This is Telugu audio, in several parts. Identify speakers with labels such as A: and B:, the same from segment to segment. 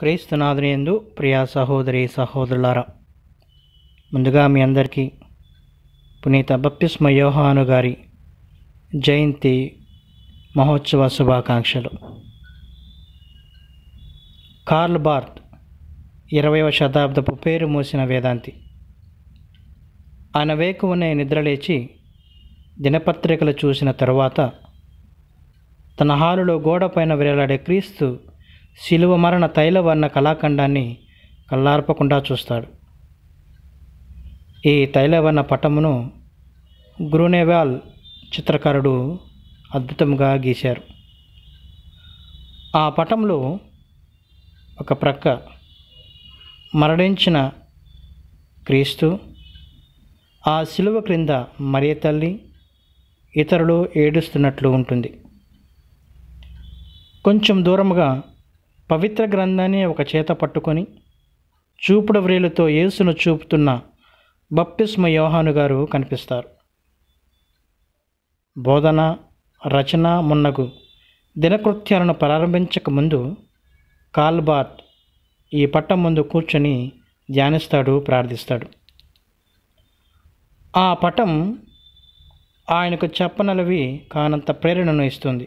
A: క్రీస్తునాథుని ఎందు ప్రియా సహోదరి సహోదరులారా ముందుగా మీ అందరికీ పునీత బప్పిస్మ యోహాను గారి జయంతి మహోత్సవ శుభాకాంక్షలు కార్ల్ బార్త్ ఇరవైవ శతాబ్దపు పేరు మూసిన వేదాంతి ఆయన వేకువనే నిద్రలేచి దినపత్రికలు చూసిన తరువాత తన హాలులో గోడపైన వెళ్లాడే క్రీస్తు శిలువ మరణ తైలవర్ణ కళాఖండాన్ని కళ్ళార్పకుండా చూస్తాడు ఈ తైలవర్ణ పటమును గ్రూనేవాల్ చిత్రకారుడు అద్భుతంగా గీశారు ఆ పటంలో ఒక ప్రక్క మరణించిన క్రీస్తు ఆ శిలువ క్రింద మరే తల్లి ఇతరులు ఏడుస్తున్నట్లు ఉంటుంది కొంచెం దూరంగా పవిత్ర గ్రంథాన్ని ఒక చేత పట్టుకొని చూపుడు వ్రేలుతో యేసును చూపుతున్న బప్తిస్మ యోహాను గారు కనిపిస్తారు బోధన రచన మున్నగు దినకృత్యాలను ప్రారంభించక ముందు కాల్బార్ట్ ఈ పట్టం ముందు కూర్చొని ధ్యానిస్తాడు ప్రార్థిస్తాడు ఆ పటం ఆయనకు చెప్పనలవి కానంత ప్రేరణను ఇస్తుంది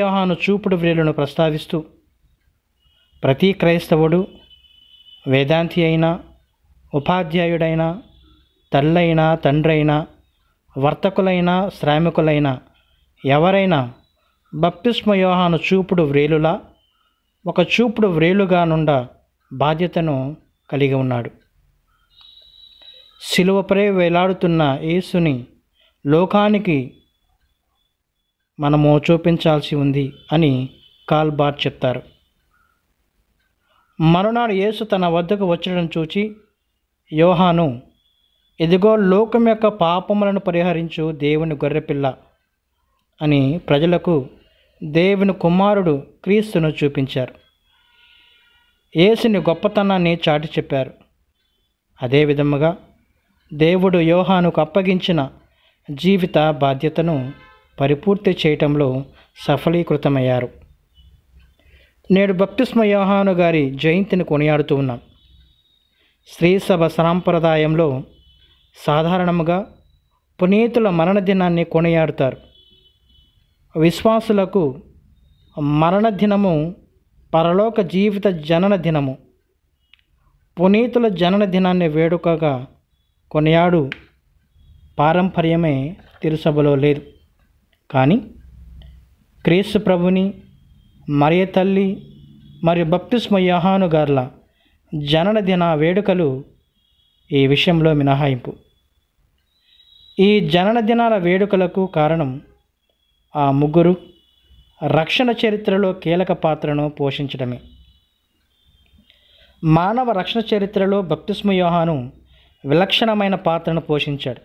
A: యోహాను చూపుడు వ్రేలును ప్రస్తావిస్తూ ప్రతి క్రైస్తవుడు వేదాంతి అయినా ఉపాధ్యాయుడైనా తల్లైనా తండ్రైనా వర్తకులైనా శ్రామికులైనా ఎవరైనా యోహాను చూపుడు వ్రేలులా ఒక చూపుడు వ్రేలుగా నుండ బాధ్యతను కలిగి ఉన్నాడు సిలువపై వేలాడుతున్న యేసుని లోకానికి మనము చూపించాల్సి ఉంది అని కాల్బాట్ చెప్తారు మరునాడు యేసు తన వద్దకు వచ్చడం చూచి యోహాను ఇదిగో లోకం యొక్క పాపములను పరిహరించు దేవుని గొర్రెపిల్ల అని ప్రజలకు దేవుని కుమారుడు క్రీస్తును చూపించారు యేసుని గొప్పతనాన్ని చాటి చెప్పారు అదేవిధముగా దేవుడు యోహానుకు అప్పగించిన జీవిత బాధ్యతను పరిపూర్తి చేయటంలో సఫలీకృతమయ్యారు నేడు బప్తిస్మ యోహాను గారి జయంతిని కొనియాడుతూ ఉన్నాం సభ సాంప్రదాయంలో సాధారణముగా పునీతుల మరణ దినాన్ని కొనియాడుతారు విశ్వాసులకు మరణ దినము పరలోక జీవిత జనన దినము పునీతుల జనన దినాన్ని వేడుకగా కొనియాడు పారంపర్యమే తిరుసభలో లేదు కానీ క్రీస్తు ప్రభుని మరియ తల్లి మరియు బప్తిస్మ యహాను గారుల జనన దిన వేడుకలు ఈ విషయంలో మినహాయింపు ఈ జనన దినాల వేడుకలకు కారణం ఆ ముగ్గురు రక్షణ చరిత్రలో కీలక పాత్రను పోషించడమే మానవ రక్షణ చరిత్రలో భక్తిస్మ యోహాను విలక్షణమైన పాత్రను పోషించాడు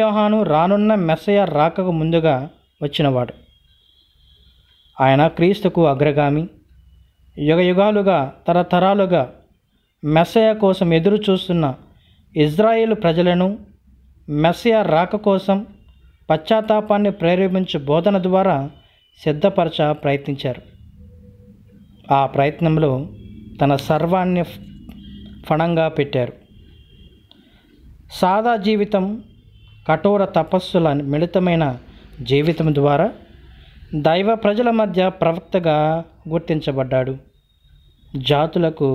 A: యోహాను రానున్న మెస్సయ రాకకు ముందుగా వచ్చినవాడు ఆయన క్రీస్తుకు అగ్రగామి యుగయుగాలుగా తరతరాలుగా మెస్సయ కోసం ఎదురు చూస్తున్న ఇజ్రాయేల్ ప్రజలను మెస్సయ రాక కోసం పశ్చాత్తాపాన్ని ప్రేరేపించే బోధన ద్వారా సిద్ధపరచ ప్రయత్నించారు ఆ ప్రయత్నంలో తన సర్వాన్ని ఫణంగా పెట్టారు సాదా జీవితం కఠోర తపస్సుల మిళితమైన జీవితం ద్వారా దైవ ప్రజల మధ్య ప్రవక్తగా గుర్తించబడ్డాడు జాతులకు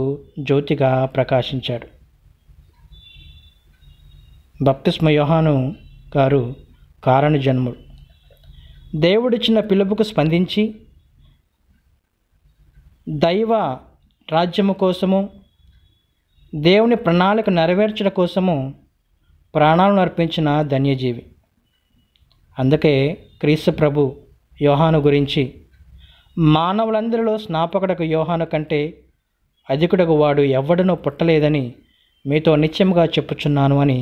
A: జ్యోతిగా ప్రకాశించాడు భక్తిస్మ యోహాను గారు కారణ జన్ముడు దేవుడిచ్చిన పిలుపుకు స్పందించి దైవ రాజ్యము కోసము దేవుని ప్రణాళిక నెరవేర్చడం కోసము ప్రాణాలను అర్పించిన ధన్యజీవి అందుకే క్రీస్తు ప్రభు యోహాను గురించి మానవులందరిలో స్నాపకుడకు యోహాను కంటే అధికుడకు వాడు ఎవ్వడనూ పుట్టలేదని మీతో నిత్యంగా చెప్పుచున్నాను అని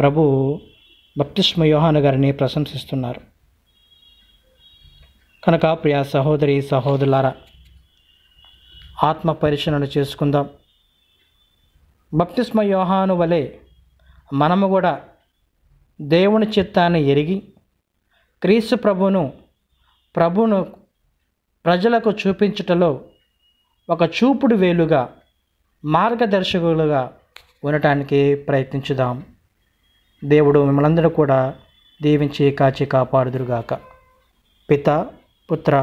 A: ప్రభు భక్తిష్మ యోహాను గారిని ప్రశంసిస్తున్నారు కనుక ప్రియ సహోదరి సహోదరులారా ఆత్మ పరిశీలన చేసుకుందాం భక్తిష్మ యోహాను వలె మనము కూడా దేవుని చిత్తాన్ని ఎరిగి క్రీస్తు ప్రభును ప్రభును ప్రజలకు చూపించుటలో ఒక చూపుడు వేలుగా మార్గదర్శకులుగా ఉండటానికి ప్రయత్నించుదాం దేవుడు మిమ్మల్ందరూ కూడా దీవించి కాచి కాపాడుదురుగాక పిత పుత్ర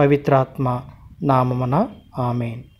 A: పవిత్రాత్మ నామమున ఆమెను